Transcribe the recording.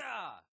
Sir